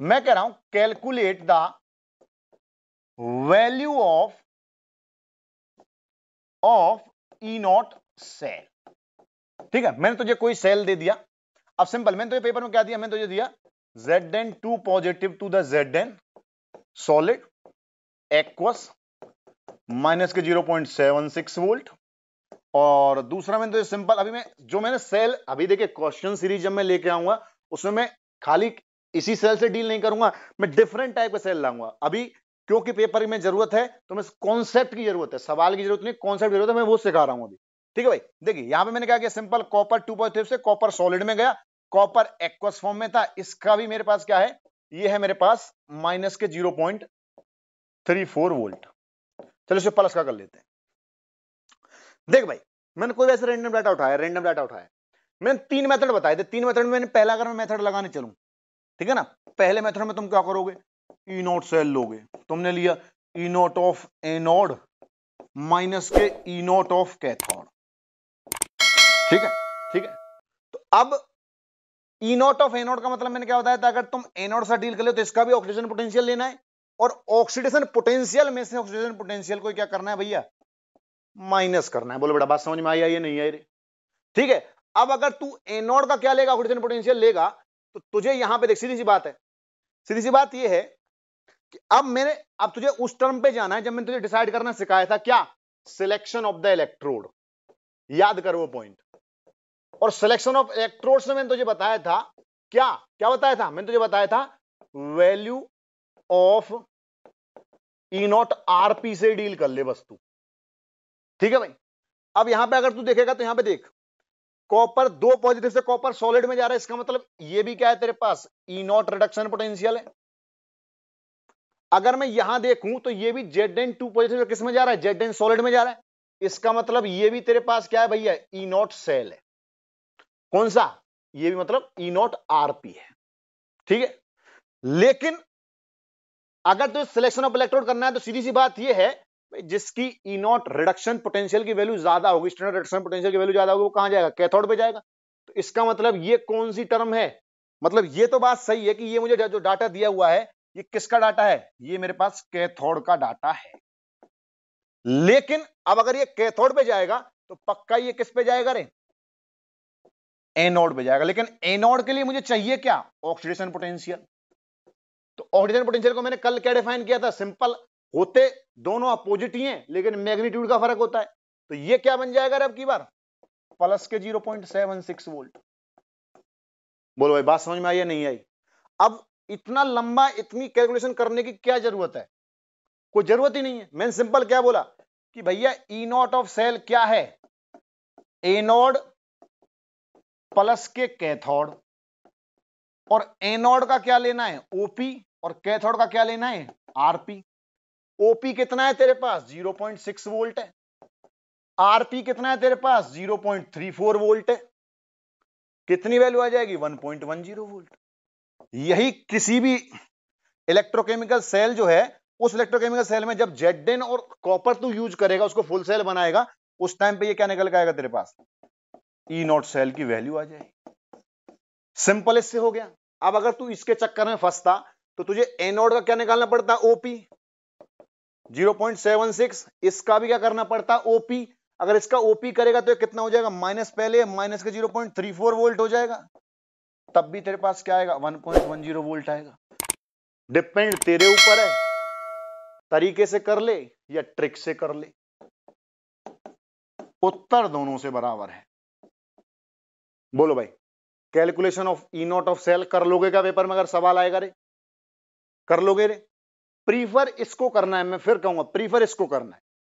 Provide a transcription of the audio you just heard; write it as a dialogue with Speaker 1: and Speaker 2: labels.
Speaker 1: मैं कह रहा हूं calculate the value of of E naught cell ठीक है मैंने तुझे कोई सेल दे दिया अब सिंपल मैंने तुझे पेपर में क्या दिया मैंने तुझे दिया Z N two positive to the Z N solid aqueous minus के zero point seven six volt और दूसरा मैंने तो सिंपल अभी मैं जो मैंने सेल अभी देखे क्वेश्चन सीरीज जब मैं लेके आऊंगा उसमें मैं खाली इसी सेल से डील नहीं करूंगा मैं डिफरेंट टाइप का सेल लाऊंगा अभी क्योंकि पेपर में जरूरत है तो मैं कॉन्सेप्ट की जरूरत है सवाल की जरूरत नहीं कॉन्सेप्ट जरूरत है मैं वो सिखा रहा हूं अभी ठीक है भाई देखिए यहां पे मैंने कहा कि सिंपल कॉपर टू पॉइंट से कॉपर सॉलिड में गया कॉपर एक्वस फॉर्म में था इसका भी मेरे पास क्या है ये है मेरे पास माइनस के zero point three four volt चलो इसे प्लस का कर लेते हैं देख भाई मैंने कोई वैसे रेंडम डाटा उठाया रेंडम डाटा उठाया मैंने तीन मेथड बताए थे तीन मेथड में मैंने पहला अगर मैं मेथड लगाने चलूं ठीक है ना पहले मेथड में तुम क्या करोगे ई नोट सेल लोगे तुमने लिया E naught of anode minus के ई नोट ऑफ कैथोड ठीक है ठीक है तो अब ई नोट ऑफ एनोड का मतलब मैंने क्या बताया था अगर तुम एनोड से डील कर लो तो इसका भी ऑक्सीडेशन पोटेंशियल लेना है और ऑक्सीडेशन पोटेंशियल में से ऑक्सीडेशन पोटेंशियल को क्या करना है भैया माइनस करना है बोलो बेटा बात समझ में आई ये नहीं आई ठीक है अब अगर तू एनोड का क्या लेगा ऑक्सीडेशन पोटेंशियल लेगा तो तुझे यहां पे देख सीधी सी बात है सीधी सी बात यह है कि अब मैंने अब तुझे उस टर्म पे जाना है जब मैंने तुझे डिसाइड करना सिखाया था क्या सिलेक्शन ऑफ द इलेक्ट्रोड याद कर वो पॉइंट और सिलेक्शन ऑफ इलेक्ट्रोड से मैंने तुझे बताया था क्या क्या बताया था मैंने तुझे बताया था value of E naught R P deal कर ले वस्तु ठीक है भाई अब यहां पे अगर तू देखेगा तो यहां पे देख कॉपर दो पॉजिटिव से कॉपर सॉलिड में जा रहा है इसका मतलब ये भी क्या है तेरे पास ई नॉट रिडक्शन पोटेंशियल है अगर मैं यहां देखूं तो ये भी जेड एन टू पॉजिटिव किस में जा रहा है जेड एन सॉलिड में जा रहा है इसका मतलब ये भी तेरे पास क्या है भैया ई नॉट सेल है कौन सा ये भी मतलब ई नॉट आरपी है ठीक है लेकिन अगर तो सिलेक्शन ऑफ इलेक्ट्रोड करना है तो सीधी सी बात यह है जिसकी ई नॉट रिडक्शन पोटेंशियल की वैल्यू ज्यादा होगी स्टैंडर्ड रिडक्शन पोटेंशियल की वैल्यू ज्यादा होगी वो कहां जाएगा कैथोड पे जाएगा तो इसका मतलब ये कौन सी टर्म है मतलब ये तो बात सही है कि ये मुझे जो डाटा दिया हुआ है ये किसका डाटा है ये मेरे पास कैथोड का डाटा है लेकिन अब अगर ये कैथोड पे जाएगा तो पक्का ये किस पे जाएगा रे एनोड पे जाएगा लेकिन एनोड के लिए मुझे चाहिए क्या ऑक्सीडेशन पोटेंशियल तो ऑक्सीडेशन पोटेंशियल को मैंने कल क्या डिफाइन किया था सिंपल होते दोनों अपोजिट ही हैं लेकिन मैग्नीट्यूड का फर्क होता है तो ये क्या बन जाएगा अब की बार प्लस के 0.76 वोल्ट बोलो भाई बात समझ में आई या नहीं आई अब इतना लंबा इतनी कैलकुलेशन करने की क्या जरूरत है कोई जरूरत ही नहीं है मैंने सिंपल क्या बोला कि भैया ई नॉट ऑफ सेल क्या है एनोड प्लस के कैथोड और एनोड का क्या लेना है ओपी और कैथोड का क्या लेना है आरपी ओपी कितना है तेरे पास 0.6 वोल्ट है आरपी कितना है तेरे पास 0.34 वोल्ट है कितनी वैल्यू आ जाएगी 1.10 वोल्ट यही किसी भी इलेक्ट्रोकेमिकल सेल जो है उस इलेक्ट्रोकेमिकल सेल में जब जेडेन और कॉपर तू यूज करेगा उसको फुल सेल बनाएगा उस टाइम पे ये क्या निकल आएगा तेरे पास ई नॉट सेल की वैल्यू आ जाएगी सिंपल इससे हो गया अब अगर तू इसके चक्कर में फंसता तो तुझे एनोड का क्या निकालना पड़ता ओपी 0.76 इसका भी क्या करना पड़ता है ओपी अगर इसका ओपी करेगा तो कितना हो जाएगा माइनस पहले माइनस थ्री 0.34 वोल्ट हो जाएगा तब भी तेरे पास क्या आएगा 1.10 वोल्ट आएगा डिपेंड तेरे ऊपर है तरीके से कर ले या ट्रिक से कर ले उत्तर दोनों से बराबर है बोलो भाई calculation of E naught of cell कर लोगे का पेपर में अगर सवाल आएगा रे कर लोगे रे प्रीफर इसको करना है मैं फिर कहूंगा प्रीफर इसको करना है